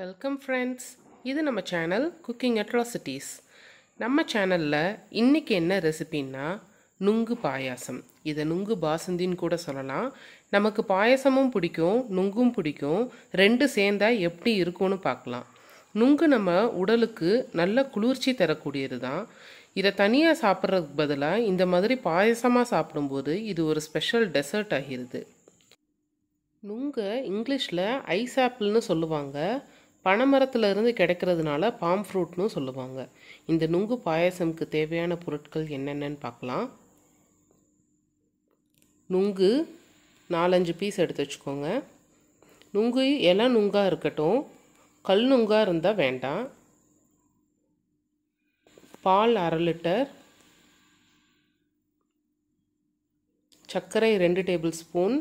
welcome friends இது நம்ம channel cooking atrocities நம்ம சேனலில் இன்றைக்கி என்ன ரெசிபின்னா நுங்கு பாயாசம் இதை நுங்கு பாசந்தின்னு கூட சொல்லலாம் நமக்கு பாயசமும் பிடிக்கும் நுங்கும் பிடிக்கும் ரெண்டு சேர்ந்தால் எப்படி இருக்கும்னு பார்க்கலாம் நுங்கு நம்ம உடலுக்கு நல்ல குளிர்ச்சி தரக்கூடியது தான் இதை தனியாக சாப்பிட்றதுக்கு பதிலாக இந்த மாதிரி பாயசமாக சாப்பிடும்போது இது ஒரு ஸ்பெஷல் டெசர்ட் ஆகிடுது நுங்கை இங்கிலீஷில் ஐஸ் ஆப்பிள்னு சொல்லுவாங்க பனைமரத்தில் இருந்து கிடைக்கிறதுனால பாம் ஃப்ரூட்னு சொல்லுவாங்க இந்த நுங்கு பாயசம்க்கு தேவையான பொருட்கள் என்னென்னு பார்க்கலாம் நுங்கு நாலஞ்சு பீஸ் எடுத்து வச்சுக்கோங்க நுங்கு இலை நுங்காக இருக்கட்டும் கல் நுங்காக இருந்தால் வேண்டாம் பால் அரை லிட்டர் சர்க்கரை ரெண்டு டேபிள் ஸ்பூன்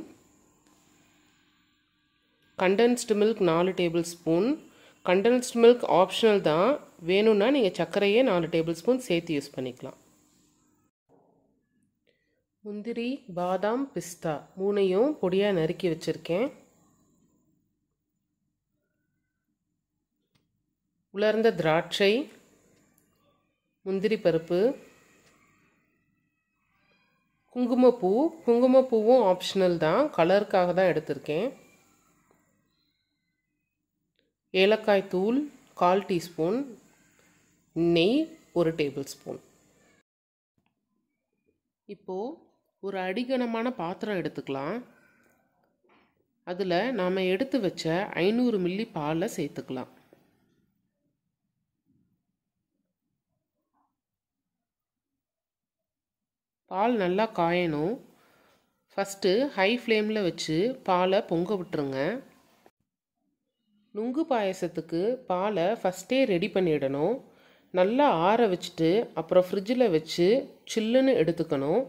கண்டென்ஸ்டு மில்க் நாலு tablespoon condensed milk optional தான் வேணும்னா நீங்கள் சர்க்கரையே நாலு டேபிள் ஸ்பூன் சேர்த்து யூஸ் பண்ணிக்கலாம் முந்திரி பாதாம் பிஸ்தா மூணையும் பொடியாக நறுக்கி வச்சுருக்கேன் உலர்ந்த திராட்சை முந்திரி பருப்பு குங்குமப்பூ குங்குமப்பூவும் ஆப்ஷனல் தான் கலருக்காக தான் எடுத்திருக்கேன் ஏலக்காய் தூள் கால் டீஸ்பூன் நெய் ஒரு டேபிள் ஸ்பூன் இப்போது ஒரு அடிகனமான பாத்திரம் எடுத்துக்கலாம் அதில் நாம் எடுத்து வச்ச ஐநூறு மில்லி பாலை சேர்த்துக்கலாம் பால் நல்லா காயணும் ஃபஸ்ட்டு ஹை ஃப்ளேமில் வச்சு பாலை பொங்க விட்டுருங்க நுங்கு பாயசத்துக்கு பாலை ஃபஸ்ட்டே ரெடி பண்ணிடணும் நல்லா ஆற வச்சுட்டு அப்புறம் ஃப்ரிட்ஜில் வச்சு சில்லுன்னு எடுத்துக்கணும்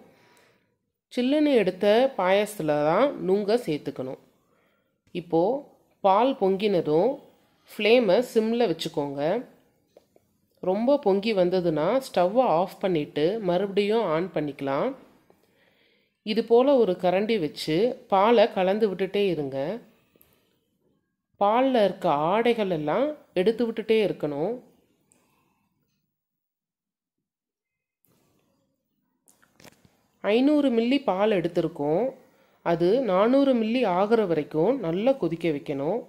சில்லுன்னு எடுத்த பாயசத்தில் தான் நுங்கை சேர்த்துக்கணும் இப்போது பால் பொங்கினதும் ஃப்ளேமை சிம்மில் வச்சுக்கோங்க ரொம்ப பொங்கி வந்ததுன்னா ஸ்டவ்வை ஆஃப் பண்ணிவிட்டு மறுபடியும் ஆன் பண்ணிக்கலாம் இது போல் ஒரு கரண்டி வச்சு பாலை கலந்து விட்டுட்டே இருங்க பாலில் இருக்க ஆடைகள் எல்லாம் எடுத்து விட்டுட்டே இருக்கணும் ஐநூறு மில்லி பால் எடுத்திருக்கோம் அது நானூறு மில்லி ஆகிற வரைக்கும் நல்லா கொதிக்க வைக்கணும்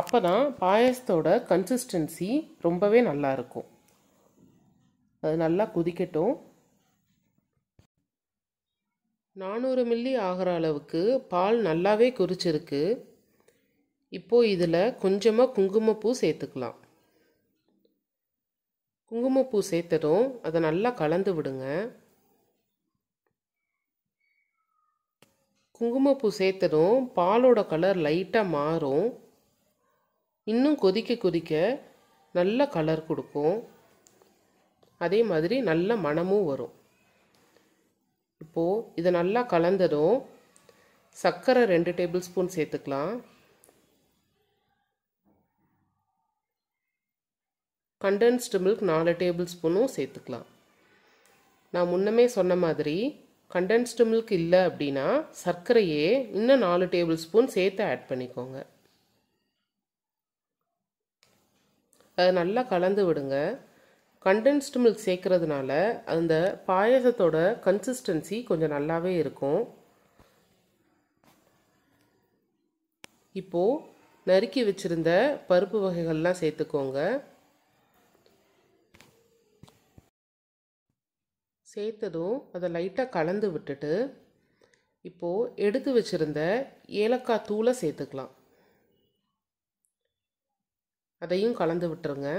அப்போ தான் பாயசத்தோட கன்சிஸ்டன்சி ரொம்பவே நல்லா இருக்கும் அது நல்லா கொதிக்கட்டும் நானூறு மில்லி ஆகிற அளவுக்கு பால் நல்லாவே கொதிச்சிருக்கு இப்போது இதில் கொஞ்சமாக குங்குமப்பூ சேர்த்துக்கலாம் குங்குமப்பூ சேர்த்ததும் அதை நல்லா கலந்து விடுங்க குங்குமப்பூ சேர்த்ததும் பாலோட கலர் லைட்டாக மாறும் இன்னும் கொதிக்க கொதிக்க நல்ல கலர் கொடுக்கும் அதே மாதிரி நல்ல மனமும் வரும் இப்போது இதை நல்லா கலந்ததும் சர்க்கரை ரெண்டு டேபிள் ஸ்பூன் சேர்த்துக்கலாம் கண்டென்ஸ்டு மில்க் நாலு டேபிள் ஸ்பூனும் சேர்த்துக்கலாம் நான் முன்னமே சொன்ன மாதிரி கண்டென்ஸ்டு மில்க் இல்லை அப்படின்னா சர்க்கரையே இன்னும் நாலு டேபிள் ஸ்பூன் சேர்த்து ஆட் பண்ணிக்கோங்க அதை நல்லா கலந்து விடுங்க கண்டென்ஸ்டு மில்க் சேர்க்கறதுனால அந்த பாயசத்தோட கன்சிஸ்டன்சி கொஞ்சம் நல்லாவே இருக்கும் இப்போது நறுக்கி வச்சுருந்த பருப்பு வகைகள்லாம் சேர்த்துக்கோங்க சேர்த்ததும் அதை லைட்டாக கலந்து விட்டுட்டு இப்போது எடுத்து வச்சுருந்த ஏலக்காய் தூளை சேர்த்துக்கலாம் அதையும் கலந்து விட்டுருங்க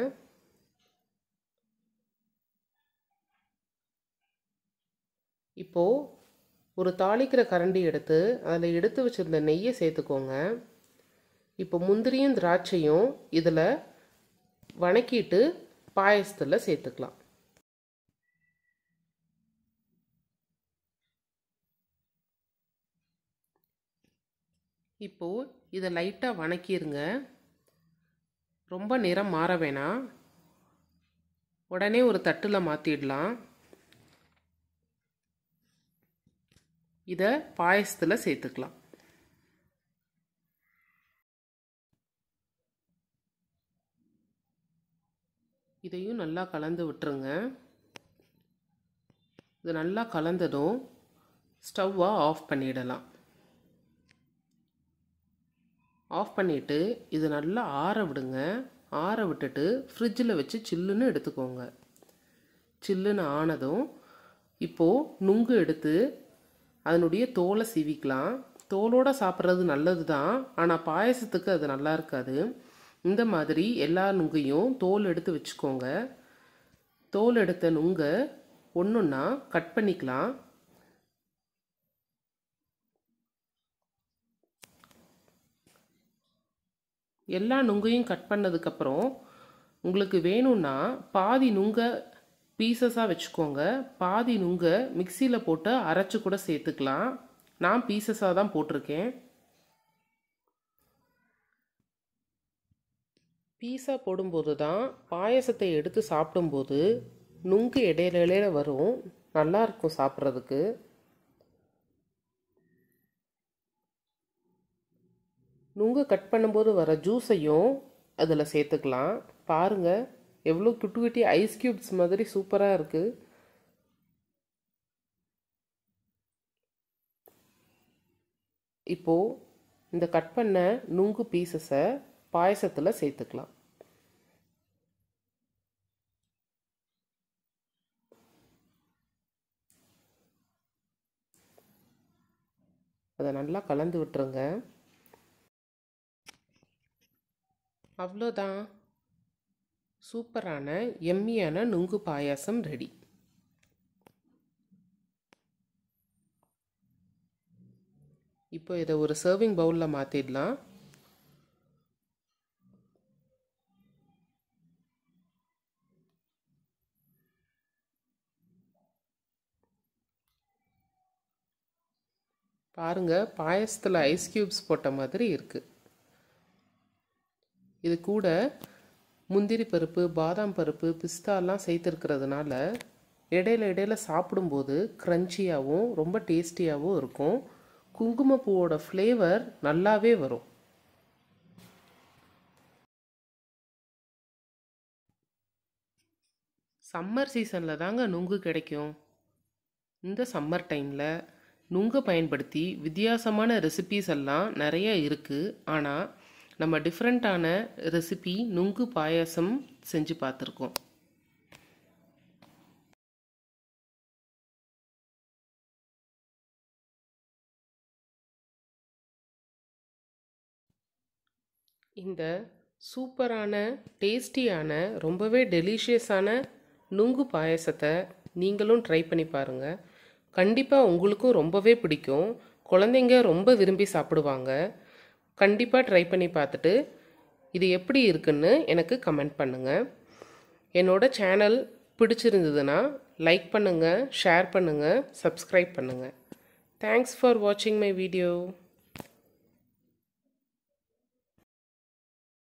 இப்போது ஒரு தாளிக்கிற கரண்டி எடுத்து அதில் எடுத்து வச்சுருந்த நெய்யை சேர்த்துக்கோங்க இப்போ முந்திரியும் திராட்சையும் இதில் வணக்கிட்டு பாயசத்தில் சேர்த்துக்கலாம் இப்போது இதை லைட்டாக வணக்கிடுங்க ரொம்ப நிறம் மாற வேணாம் உடனே ஒரு தட்டில் மாற்றிடலாம் இதை பாயசத்தில் சேர்த்துக்கலாம் இதையும் நல்லா கலந்து விட்டுருங்க இது நல்லா கலந்ததும் ஸ்டவ்வாக ஆஃப் பண்ணிடலாம் ஆஃப் பண்ணிவிட்டு இது நல்லா ஆற விடுங்க ஆற விட்டுட்டு ஃப்ரிட்ஜில் வச்சு சில்லுன்னு எடுத்துக்கோங்க சில்லுன்னு ஆனதும் இப்போது நுங்கு எடுத்து அதனுடைய தோலை சீவிக்கலாம் தோலோடு சாப்பிட்றது நல்லது தான் ஆனால் பாயசத்துக்கு அது நல்லா இருக்காது இந்த மாதிரி எல்லா நுங்கையும் தோல் எடுத்து வச்சுக்கோங்க தோல் எடுத்த நுங்கை ஒன்று ஒன்றா கட் பண்ணிக்கலாம் எல்லா நுங்கையும் கட் பண்ணதுக்கப்புறம் உங்களுக்கு வேணும்னா பாதி நுங்கை பீசஸாக வச்சுக்கோங்க பாதி நுங்கை மிக்சியில் போட்டு அரைச்சி கூட சேர்த்துக்கலாம் நான் பீசஸாக தான் போட்டிருக்கேன் பீஸா போடும்போது தான் பாயசத்தை எடுத்து சாப்பிடும்போது நுங்கு இடையில இடையில வரும் நல்லாயிருக்கும் சாப்பிட்றதுக்கு நுங்கு கட் பண்ணும்போது வர ஜூஸையும் அதில் சேர்த்துக்கலாம் பாருங்கள் எவ்வளோ குட்டி குட்டி ஐஸ் க்யூப்ஸ் மாதிரி சூப்பராக இருக்குது இப்போது இந்த கட் பண்ண நுங்கு பீசஸை பாயசத்தில் சேர்த்துக்கலாம் அதை நல்லா கலந்து விட்டுருங்க அவ்வளோதான் சூப்பரான எம்மியான நுங்கு பாயாசம் ரெடி இப்போ இதை ஒரு சர்விங் பவுலில் மாற்றிடலாம் பாருங்கள் பாயசத்தில் ஐஸ் க்யூப்ஸ் போட்ட மாதிரி இருக்குது இது கூட முந்திரி பருப்பு பாதாம் பருப்பு பிஸ்தாலாம் சேர்த்துருக்கிறதுனால இடையில இடையில சாப்பிடும்போது க்ரன்ச்சியாகவும் ரொம்ப டேஸ்டியாகவும் இருக்கும் குங்குமப்பூவோட ஃப்ளேவர் நல்லாவே வரும் சம்மர் சீசனில் தாங்க நுங்கு கிடைக்கும் இந்த சம்மர் டைமில் நுங்கை பயன்படுத்தி வித்தியாசமான ரெசிபீஸ் எல்லாம் நிறைய இருக்குது ஆனால் நம்ம டிஃப்ரெண்ட்டான ரெசிபி நுங்கு பாயாசம் செஞ்சு பார்த்துருக்கோம் இந்த சூப்பரான டேஸ்டியான ரொம்பவே டெலிஷியஸான நுங்கு பாயசத்தை நீங்களும் ட்ரை பண்ணி பாருங்கள் கண்டிப்பாக உங்களுக்கும் ரொம்பவே பிடிக்கும் குழந்தைங்க ரொம்ப விரும்பி சாப்பிடுவாங்க கண்டிப்பாக ட்ரை பண்ணி பார்த்துட்டு இது எப்படி இருக்குன்னு எனக்கு கமெண்ட் பண்ணுங்கள் என்னோடய சேனல் பிடிச்சிருந்ததுன்னா லைக் பண்ணுங்கள் ஷேர் பண்ணுங்கள் சப்ஸ்கிரைப் பண்ணுங்கள் தேங்க்ஸ் ஃபார் வாட்சிங் மை வீடியோ